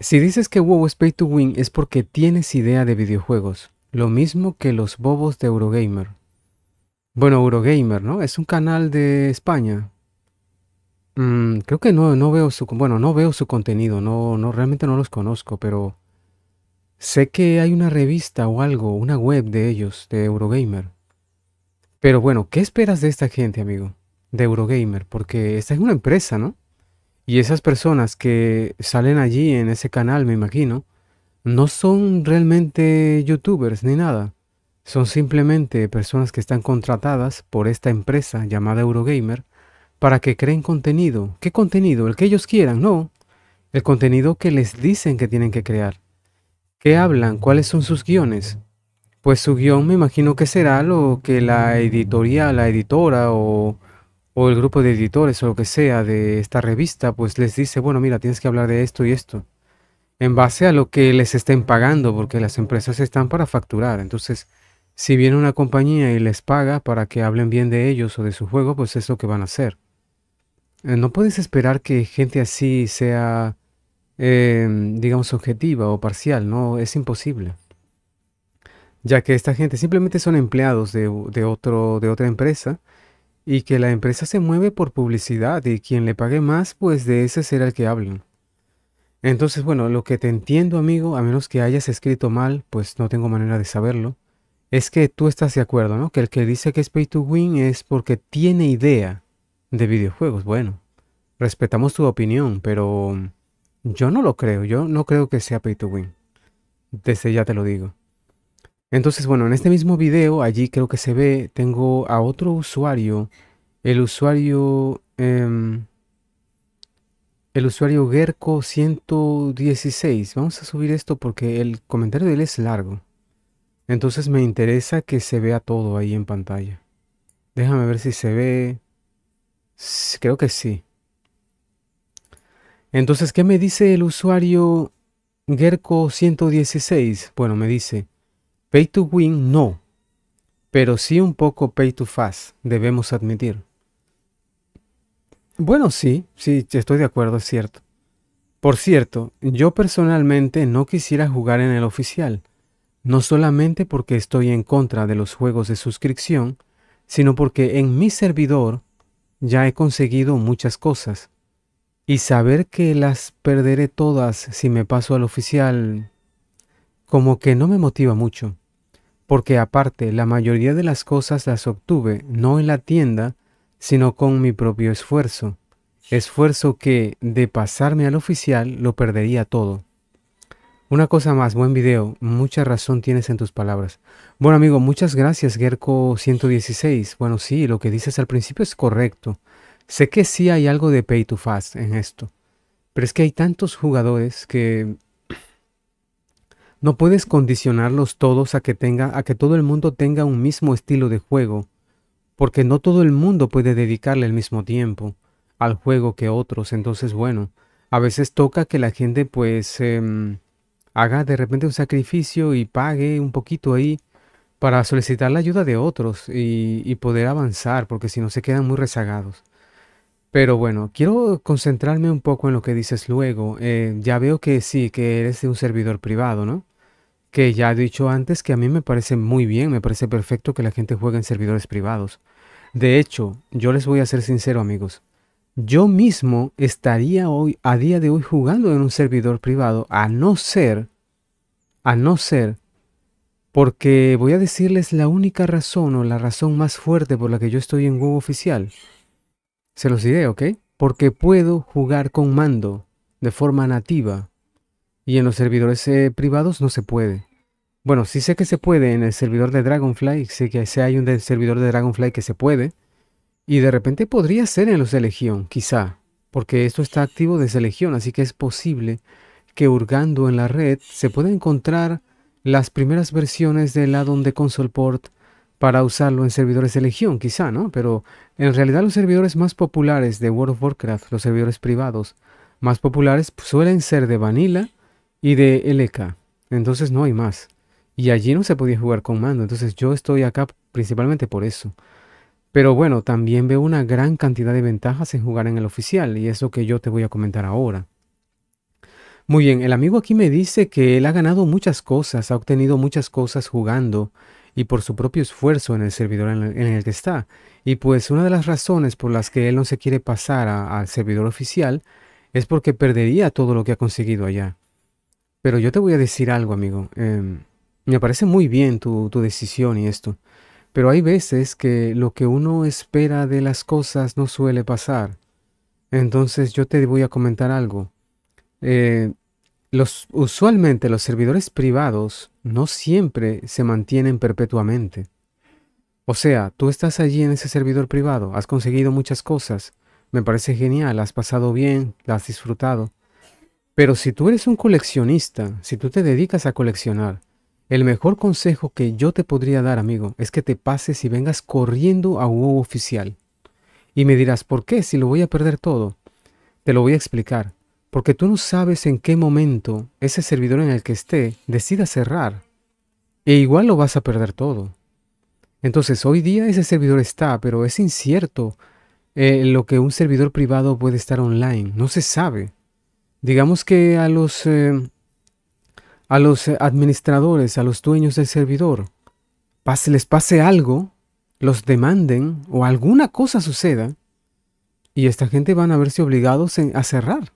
Si dices que WoW es pay to win es porque tienes idea de videojuegos, lo mismo que los bobos de Eurogamer. Bueno, Eurogamer, ¿no? Es un canal de España. Mm, creo que no, no veo su bueno, no veo su contenido, no, no, realmente no los conozco, pero sé que hay una revista o algo, una web de ellos, de Eurogamer. Pero bueno, ¿qué esperas de esta gente, amigo? De Eurogamer, porque esta es una empresa, ¿no? Y esas personas que salen allí en ese canal, me imagino, no son realmente youtubers ni nada. Son simplemente personas que están contratadas por esta empresa llamada Eurogamer para que creen contenido. ¿Qué contenido? El que ellos quieran, no. El contenido que les dicen que tienen que crear. ¿Qué hablan? ¿Cuáles son sus guiones? Pues su guión me imagino que será lo que la editorial, la editora o o el grupo de editores o lo que sea de esta revista, pues les dice, bueno, mira, tienes que hablar de esto y esto, en base a lo que les estén pagando, porque las empresas están para facturar. Entonces, si viene una compañía y les paga para que hablen bien de ellos o de su juego, pues es lo que van a hacer. Eh, no puedes esperar que gente así sea, em, digamos, objetiva o parcial, ¿no? Es imposible. Ya que esta gente simplemente son empleados de, de, otro, de otra empresa y que la empresa se mueve por publicidad y quien le pague más, pues de ese será el que hablen. Entonces, bueno, lo que te entiendo, amigo, a menos que hayas escrito mal, pues no tengo manera de saberlo, es que tú estás de acuerdo, ¿no? Que el que dice que es pay to win es porque tiene idea de videojuegos. Bueno, respetamos tu opinión, pero yo no lo creo, yo no creo que sea pay to win. Desde ya te lo digo. Entonces, bueno, en este mismo video, allí creo que se ve, tengo a otro usuario, el usuario, em, el usuario Gerco116. Vamos a subir esto porque el comentario de él es largo. Entonces me interesa que se vea todo ahí en pantalla. Déjame ver si se ve. Creo que sí. Entonces, ¿qué me dice el usuario Gerco116? Bueno, me dice... Pay to win no, pero sí un poco pay to fast, debemos admitir. Bueno, sí, sí, estoy de acuerdo, es cierto. Por cierto, yo personalmente no quisiera jugar en el oficial, no solamente porque estoy en contra de los juegos de suscripción, sino porque en mi servidor ya he conseguido muchas cosas. Y saber que las perderé todas si me paso al oficial, como que no me motiva mucho porque aparte la mayoría de las cosas las obtuve no en la tienda, sino con mi propio esfuerzo, esfuerzo que, de pasarme al oficial, lo perdería todo. Una cosa más, buen video, mucha razón tienes en tus palabras. Bueno amigo, muchas gracias gerco 116. Bueno sí, lo que dices al principio es correcto. Sé que sí hay algo de pay to fast en esto, pero es que hay tantos jugadores que no puedes condicionarlos todos a que tenga a que todo el mundo tenga un mismo estilo de juego, porque no todo el mundo puede dedicarle el mismo tiempo al juego que otros, entonces bueno, a veces toca que la gente pues em, haga de repente un sacrificio y pague un poquito ahí para solicitar la ayuda de otros y, poder avanzar, porque si no se quedan muy rezagados. Pero bueno, quiero concentrarme un poco en lo que dices luego. Eh, ya veo que sí, que eres de un servidor privado, ¿no? que ya he dicho antes que a mí me parece muy bien, me parece perfecto que la gente juegue en servidores privados. De hecho, yo les voy a ser sincero amigos, yo mismo estaría hoy, a día de hoy, jugando en un servidor privado, a no ser, a no ser, porque voy a decirles la única razón o la razón más fuerte por la que yo estoy en Google oficial. Se los diré, ¿ok? Porque puedo jugar con mando de forma nativa y en los servidores eh, privados no se puede. Bueno, sí sé que se puede en el servidor de Dragonfly, sé que hay un servidor de Dragonfly que se puede. Y de repente podría ser en los de Legión, quizá, porque esto está activo desde Legión, así que es posible que hurgando en la red se pueda encontrar las primeras versiones del addon de console port para usarlo en servidores de Legión, quizá, ¿no? Pero en realidad los servidores más populares de World of Warcraft, los servidores privados más populares, pues, suelen ser de Vanilla y de LK. Entonces no hay más. Y allí no se podía jugar con mando. Entonces yo estoy acá principalmente por eso. Pero bueno, también veo una gran cantidad de ventajas en jugar en el oficial y es lo que yo te voy a comentar ahora. Muy bien, el amigo aquí me dice que él ha ganado muchas cosas, ha obtenido muchas cosas jugando y por su propio esfuerzo en el servidor en el, en el que está. Y pues una de las razones por las que él no se quiere pasar al servidor oficial es porque perdería todo lo que ha conseguido allá. Pero yo te voy a decir algo, amigo. Em, me parece muy bien tu, decisión y esto. Pero hay veces que lo que uno espera de las cosas no suele pasar. Entonces yo te voy a comentar algo. Eh, los, usualmente los servidores privados no siempre se mantienen perpetuamente. O sea, tú estás allí en ese servidor privado, has conseguido muchas cosas, me parece genial, has pasado bien, la has disfrutado, pero si tú eres un coleccionista, si tú te dedicas a coleccionar, el mejor consejo que yo te podría dar, amigo, es que te pases y vengas corriendo a un oficial. Y me dirás, ¿por qué? Si lo voy a perder todo. Te lo voy a explicar. Porque tú no sabes en qué momento ese servidor en el que esté decida cerrar. E igual lo vas a perder todo. Entonces, hoy día ese servidor está, pero es incierto eh, lo que un servidor privado puede estar online. No se sabe digamos que a los, eh, a los administradores, a los dueños del servidor, les pase algo, los demanden o alguna cosa suceda, y esta gente van a verse obligados a cerrar.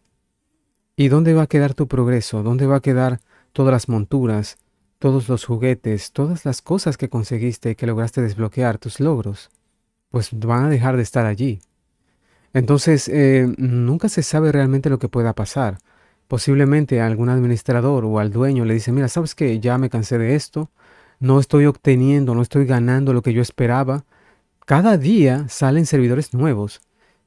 ¿Y dónde va a quedar tu progreso? ¿Dónde va a quedar todas las monturas, todos los juguetes, todas las cosas que conseguiste y que lograste desbloquear, tus logros? Pues van a dejar de estar allí. Entonces, eh, nunca se sabe realmente lo que pueda pasar. Posiblemente algún administrador o al dueño le dice, mira, sabes que ya me cansé de esto, no estoy obteniendo, no estoy ganando lo que yo esperaba. Cada día salen servidores nuevos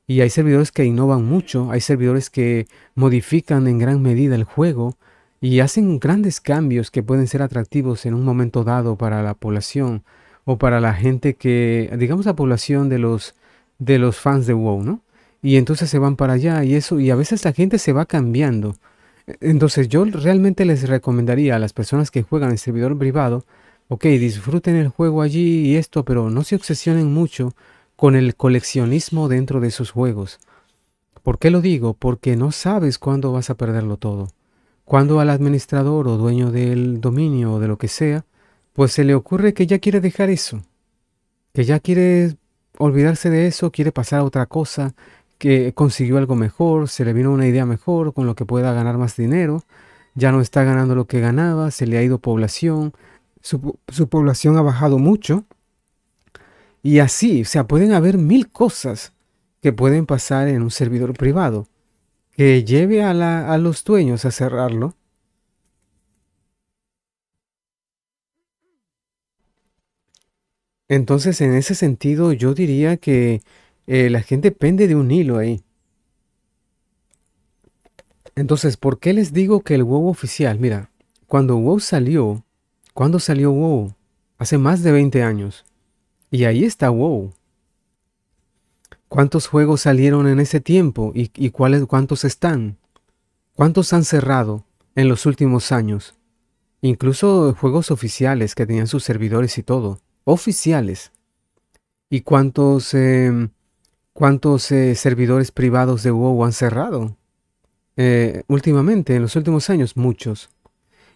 y hay servidores que innovan mucho, hay servidores que modifican en gran medida el juego y hacen grandes cambios que pueden ser atractivos en un momento dado para la población o para la gente que, digamos la población de los, de los fans de WoW, ¿no? y entonces se van para allá y eso, y a veces la gente se va cambiando. E, entonces yo realmente les recomendaría a las personas que juegan en servidor privado, ok, disfruten el juego allí y esto, pero no se obsesionen mucho con el coleccionismo dentro de sus juegos. ¿Por qué lo digo? Porque no sabes cuándo vas a perderlo todo. Cuando al administrador o dueño del dominio o de lo que sea, pues se le ocurre que ya quiere dejar eso, que ya quiere olvidarse de eso, quiere pasar a otra cosa, que consiguió algo mejor, se le vino una idea mejor con lo que pueda ganar más dinero, ya no está ganando lo que ganaba, se le ha ido población, su, población ha bajado mucho. Y así, o sea, pueden haber mil cosas que pueden pasar en un servidor privado que lleve a, la, a los dueños a cerrarlo. Entonces, en ese sentido, yo diría que eh, la gente pende de un hilo ahí. Entonces, ¿por qué les digo que el WoW oficial? Mira, cuando WoW salió, ¿cuándo salió WoW? Hace más de 20 años. Y ahí está WoW. ¿Cuántos juegos salieron en ese tiempo y, cuáles, cuántos están? ¿Cuántos han cerrado en los últimos años? Incluso juegos oficiales que tenían sus servidores y todo. Oficiales. ¿Y cuántos em, cuántos eh, servidores privados de WoW han cerrado. Eh, últimamente, en los últimos años, muchos.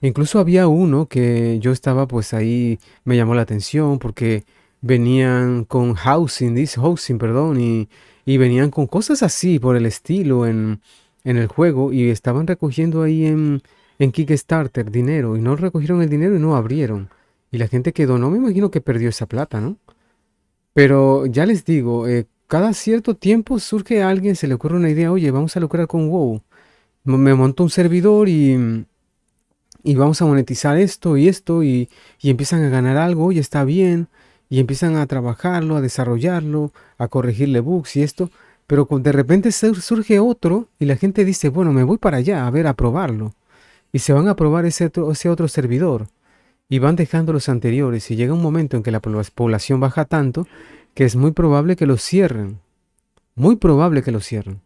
Incluso había uno que yo estaba pues ahí, me llamó la atención porque venían con housing, this housing, perdón, y, venían con cosas así por el estilo en, el juego y estaban recogiendo ahí en, Kickstarter dinero y no recogieron el dinero y no abrieron. Y la gente que donó, me imagino que perdió esa plata, ¿no? Pero ya les digo, eh, cada cierto tiempo surge alguien, se le ocurre una idea, oye, vamos a lucrar con WoW. Me monto un servidor y, y vamos a monetizar esto y esto y, empiezan a ganar algo, y está bien, y empiezan a trabajarlo, a desarrollarlo, a corregirle bugs y esto. Pero de repente surge otro y la gente dice, bueno, me voy para allá a ver, a probarlo. Y se van a probar ese otro, ese otro servidor. Y van dejando los anteriores. Y llega un momento en que la población baja tanto que es muy probable que lo cierren. Muy probable que lo cierren.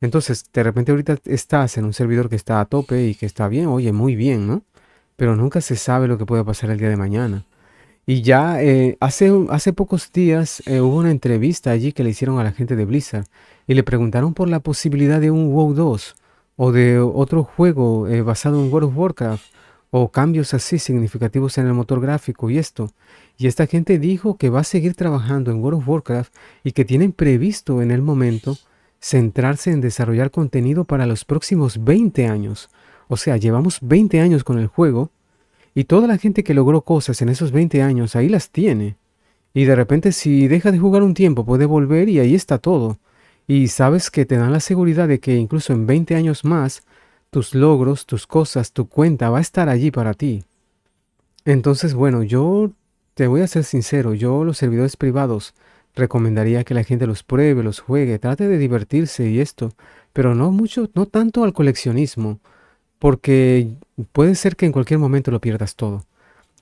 Entonces, de repente ahorita estás en un servidor que está a tope y que está bien, oye, muy bien, ¿no? Pero nunca se sabe lo que puede pasar el día de mañana. Y ya eh, hace, hace pocos días eh, hubo una entrevista allí que le hicieron a la gente de Blizzard y le preguntaron por la posibilidad de un WoW 2 o de otro juego eh, basado en World of Warcraft o cambios así significativos en el motor gráfico y esto. Y esta gente dijo que va a seguir trabajando en World of Warcraft y que tienen previsto en el momento centrarse en desarrollar contenido para los próximos 20 años. O sea, llevamos 20 años con el juego y toda la gente que logró cosas en esos 20 años ahí las tiene. Y de repente si deja de jugar un tiempo puede volver y ahí está todo. Y sabes que te dan la seguridad de que incluso en 20 años más, tus logros, tus cosas, tu cuenta va a estar allí para ti. Entonces, bueno, yo te voy a ser sincero, yo los servidores privados recomendaría que la gente los pruebe, los juegue, trate de divertirse y esto, pero no mucho, no tanto al coleccionismo, porque puede ser que en cualquier momento lo pierdas todo.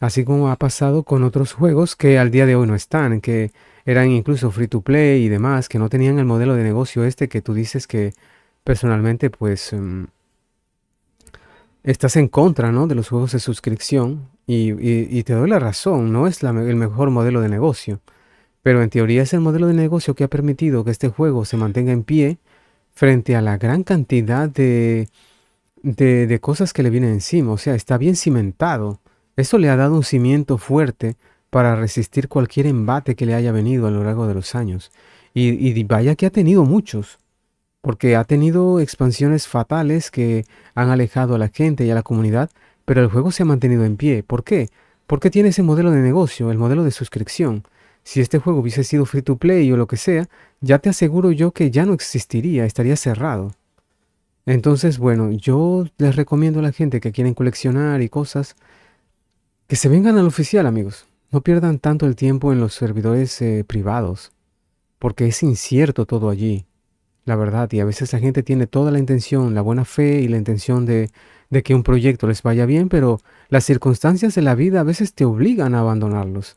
Así como ha pasado con otros juegos que al día de hoy no están, que eran incluso free to play y demás, que no tenían el modelo de negocio este que tú dices que personalmente pues em, estás en contra ¿no? de los juegos de suscripción y, te doy la razón, no es el mejor modelo de negocio, pero en teoría es el modelo de negocio que ha permitido que este juego se mantenga en pie frente a la gran cantidad de, de, cosas que le vienen encima, o sea, está bien cimentado. Eso le ha dado un cimiento fuerte para resistir cualquier embate que le haya venido a lo largo de los años. y vaya que ha tenido muchos porque ha tenido expansiones fatales que han alejado a la gente y a la comunidad, pero el juego se ha mantenido en pie. ¿Por qué? Porque tiene ese modelo de negocio, el modelo de suscripción. Si este juego hubiese sido free to play o lo que sea, ya te aseguro yo que ya no existiría, estaría cerrado. Entonces, bueno, yo les recomiendo a la gente que quieren coleccionar y cosas, que se vengan al oficial, amigos. No pierdan tanto el tiempo en los servidores eh, privados, porque es incierto todo allí la verdad. Y a veces la gente tiene toda la intención, la buena fe y la intención de, que un proyecto les vaya bien, pero las circunstancias de la vida a veces te obligan a abandonarlos.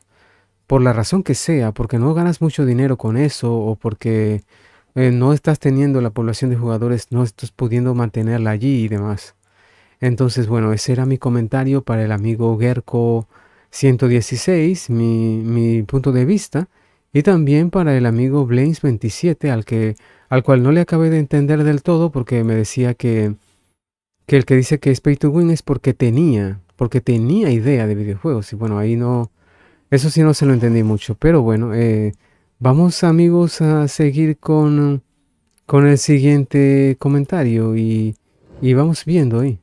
Por la razón que sea, porque no ganas mucho dinero con eso o porque eh, no estás teniendo la población de jugadores, no estás pudiendo mantenerla allí y demás. Entonces, bueno, ese era mi comentario para el amigo Gerko 116, mi, mi punto de vista, y también para el amigo Blains 27, al que al cual no le acabé de entender del todo porque me decía que, que el que dice que es pay to win es porque tenía, porque tenía idea de videojuegos. Y bueno, ahí no, eso sí no se lo entendí mucho. Pero bueno, eh, vamos amigos a seguir con, con el siguiente comentario y, y vamos viendo ahí.